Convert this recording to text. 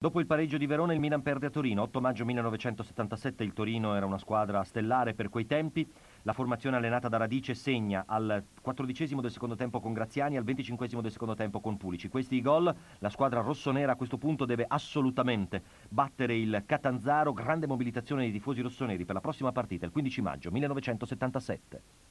Dopo il pareggio di Verona il Milan perde a Torino. 8 maggio 1977 il Torino era una squadra stellare per quei tempi. La formazione allenata da Radice segna al 14 del secondo tempo con Graziani al 25 del secondo tempo con Pulici. Questi i gol, la squadra rossonera a questo punto deve assolutamente battere il Catanzaro, grande mobilitazione dei tifosi rossoneri per la prossima partita il 15 maggio 1977.